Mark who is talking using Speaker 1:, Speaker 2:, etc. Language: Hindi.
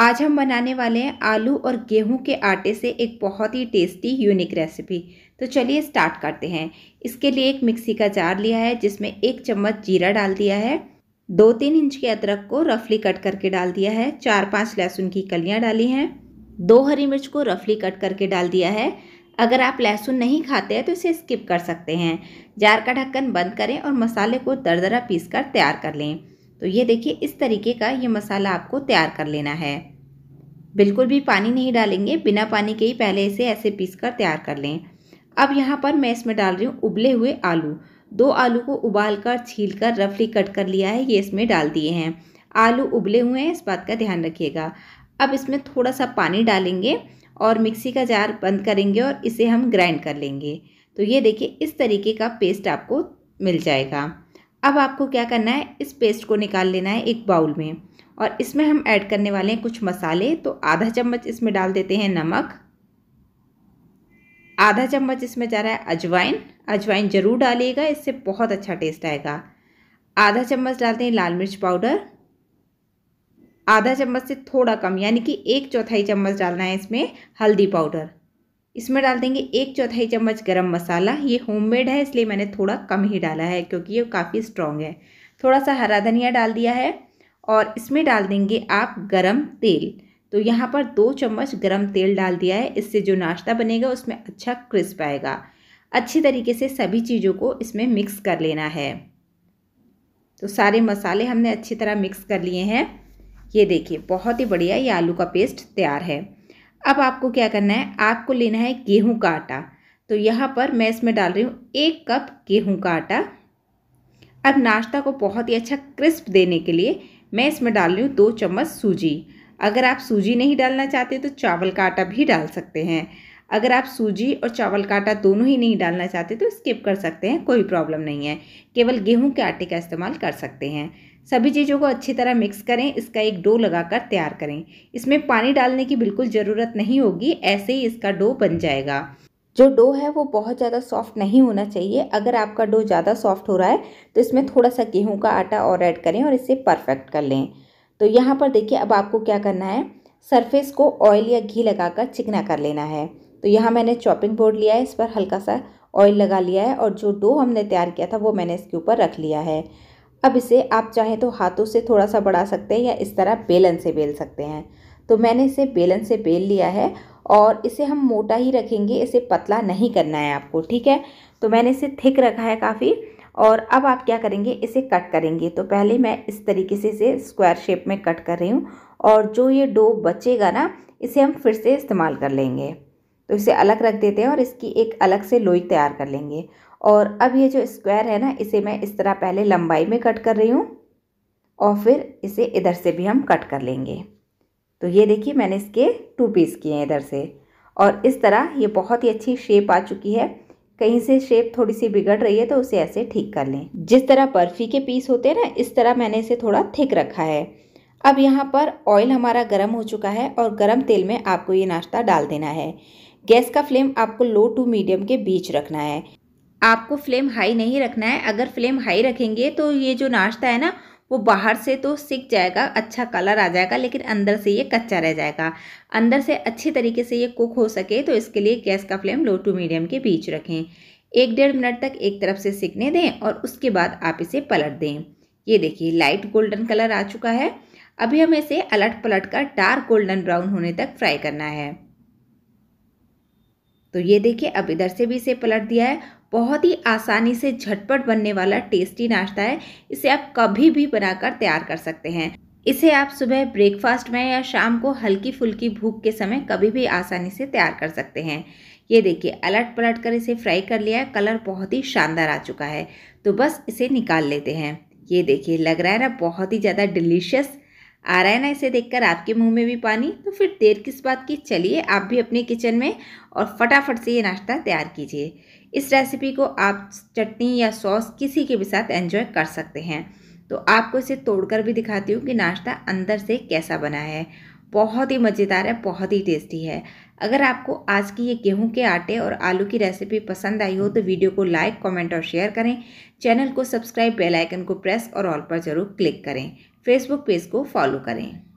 Speaker 1: आज हम बनाने वाले हैं आलू और गेहूं के आटे से एक बहुत ही टेस्टी यूनिक रेसिपी तो चलिए स्टार्ट करते हैं इसके लिए एक मिक्सी का जार लिया है जिसमें एक चम्मच जीरा डाल दिया है दो तीन इंच के अदरक को रफली कट करके डाल दिया है चार पांच लहसुन की कलियां डाली हैं दो हरी मिर्च को रफली कट करके डाल दिया है अगर आप लहसुन नहीं खाते हैं तो इसे स्किप कर सकते हैं जार का ढक्कन बंद करें और मसाले को दरदरा पीस कर तैयार कर लें तो ये देखिए इस तरीके का ये मसाला आपको तैयार कर लेना है बिल्कुल भी पानी नहीं डालेंगे बिना पानी के ही पहले इसे ऐसे पीस कर तैयार कर लें अब यहाँ पर मैं इसमें डाल रही हूँ उबले हुए आलू दो आलू को उबाल कर छील कर रफली कट कर लिया है ये इसमें डाल दिए हैं आलू उबले हुए हैं इस बात का ध्यान रखिएगा अब इसमें थोड़ा सा पानी डालेंगे और मिक्सी का जार बंद करेंगे और इसे हम ग्राइंड कर लेंगे तो ये देखिए इस तरीके का पेस्ट आपको मिल जाएगा अब आपको क्या करना है इस पेस्ट को निकाल लेना है एक बाउल में और इसमें हम ऐड करने वाले हैं कुछ मसाले तो आधा चम्मच इसमें डाल देते हैं नमक आधा चम्मच इसमें जा रहा है अजवाइन अजवाइन ज़रूर डालिएगा इससे बहुत अच्छा टेस्ट आएगा आधा चम्मच डालते हैं लाल मिर्च पाउडर आधा चम्मच से थोड़ा कम यानी कि एक चौथाई चम्मच डालना है इसमें हल्दी पाउडर इसमें डाल देंगे एक चौथाई चम्मच गरम मसाला ये होममेड है इसलिए मैंने थोड़ा कम ही डाला है क्योंकि ये काफ़ी स्ट्रॉन्ग है थोड़ा सा हरा धनिया डाल दिया है और इसमें डाल देंगे आप गरम तेल तो यहाँ पर दो चम्मच गरम तेल डाल दिया है इससे जो नाश्ता बनेगा उसमें अच्छा क्रिस्प आएगा अच्छी तरीके से सभी चीज़ों को इसमें मिक्स कर लेना है तो सारे मसाले हमने अच्छी तरह मिक्स कर लिए हैं ये देखिए बहुत ही बढ़िया ये आलू का पेस्ट तैयार है अब आपको क्या करना है आपको लेना है गेहूँ का आटा तो यहाँ पर मैं इसमें डाल रही हूँ एक कप गेहूँ का आटा अब नाश्ता को बहुत ही अच्छा क्रिस्प देने के लिए मैं इसमें डाल रही हूँ दो चम्मच सूजी अगर आप सूजी नहीं डालना चाहते तो चावल का आटा भी डाल सकते हैं अगर आप सूजी और चावल का आटा दोनों ही नहीं डालना चाहते तो स्किप कर सकते हैं कोई प्रॉब्लम नहीं है केवल गेहूं के आटे का इस्तेमाल कर सकते हैं सभी चीज़ों को अच्छी तरह मिक्स करें इसका एक डो लगाकर तैयार करें इसमें पानी डालने की बिल्कुल ज़रूरत नहीं होगी ऐसे ही इसका डो बन जाएगा जो डो है वो बहुत ज़्यादा सॉफ्ट नहीं होना चाहिए अगर आपका डो ज़्यादा सॉफ्ट हो रहा है तो इसमें थोड़ा सा गेहूं का आटा और ऐड करें और इसे परफेक्ट कर लें तो यहाँ पर देखिए अब आपको क्या करना है सरफेस को ऑयल या घी लगाकर चिकना कर लेना है तो यहाँ मैंने चॉपिंग बोर्ड लिया है इस पर हल्का सा ऑयल लगा लिया है और जो डो हमने तैयार किया था वो मैंने इसके ऊपर रख लिया है अब इसे आप चाहें तो हाथों से थोड़ा सा बढ़ा सकते हैं या इस तरह बेलन से बेल सकते हैं तो मैंने इसे बेलन से बेल लिया है और इसे हम मोटा ही रखेंगे इसे पतला नहीं करना है आपको ठीक है तो मैंने इसे थिक रखा है काफ़ी और अब आप क्या करेंगे इसे कट करेंगे तो पहले मैं इस तरीके से इसे स्क्वायर शेप में कट कर रही हूँ और जो ये डो बचेगा ना इसे हम फिर से इस्तेमाल कर लेंगे तो इसे अलग रख देते हैं और इसकी एक अलग से लोई तैयार कर लेंगे और अब ये जो स्क्वायर है ना इसे मैं इस तरह पहले लंबाई में कट कर रही हूँ और फिर इसे इधर से भी हम कट कर लेंगे तो ये देखिए मैंने इसके टू पीस किए हैं इधर से और इस तरह ये बहुत ही अच्छी शेप आ चुकी है कहीं से शेप थोड़ी सी बिगड़ रही है तो उसे ऐसे ठीक कर लें जिस तरह बर्फ़ी के पीस होते हैं ना इस तरह मैंने इसे थोड़ा थिक रखा है अब यहाँ पर ऑयल हमारा गर्म हो चुका है और गर्म तेल में आपको ये नाश्ता डाल देना है गैस का फ्लेम आपको लो टू मीडियम के बीच रखना है आपको फ्लेम हाई नहीं रखना है अगर फ्लेम हाई रखेंगे तो ये जो नाश्ता है ना वो बाहर से तो सिक जाएगा अच्छा कलर आ जाएगा लेकिन अंदर से ये कच्चा रह जाएगा अंदर से अच्छे तरीके से ये कुक हो सके तो इसके लिए गैस का फ्लेम लो टू मीडियम के बीच रखें एक डेढ़ मिनट तक एक तरफ से सिकने दें और उसके बाद आप इसे पलट दें ये देखिए लाइट गोल्डन कलर आ चुका है अभी हमें इसे अलट पलट कर डार्क गोल्डन ब्राउन होने तक फ्राई करना है तो ये देखिए अब इधर से भी इसे पलट दिया है बहुत ही आसानी से झटपट बनने वाला टेस्टी नाश्ता है इसे आप कभी भी बनाकर तैयार कर सकते हैं इसे आप सुबह ब्रेकफास्ट में या शाम को हल्की फुल्की भूख के समय कभी भी आसानी से तैयार कर सकते हैं ये देखिए अलट पलट कर इसे फ्राई कर लिया है कलर बहुत ही शानदार आ चुका है तो बस इसे निकाल लेते हैं ये देखिए लग रहा है ना बहुत ही ज़्यादा डिलीशियस आ रहा है ना इसे देखकर आपके मुंह में भी पानी तो फिर देर किस बात की चलिए आप भी अपने किचन में और फटाफट से ये नाश्ता तैयार कीजिए इस रेसिपी को आप चटनी या सॉस किसी के भी साथ एंजॉय कर सकते हैं तो आपको इसे तोड़कर भी दिखाती हूँ कि नाश्ता अंदर से कैसा बना है बहुत ही मज़ेदार है बहुत ही टेस्टी है अगर आपको आज की ये गेहूं के आटे और आलू की रेसिपी पसंद आई हो तो वीडियो को लाइक कमेंट और शेयर करें चैनल को सब्सक्राइब बेल आइकन को प्रेस और ऑल पर ज़रूर क्लिक करें फेसबुक पेज को फॉलो करें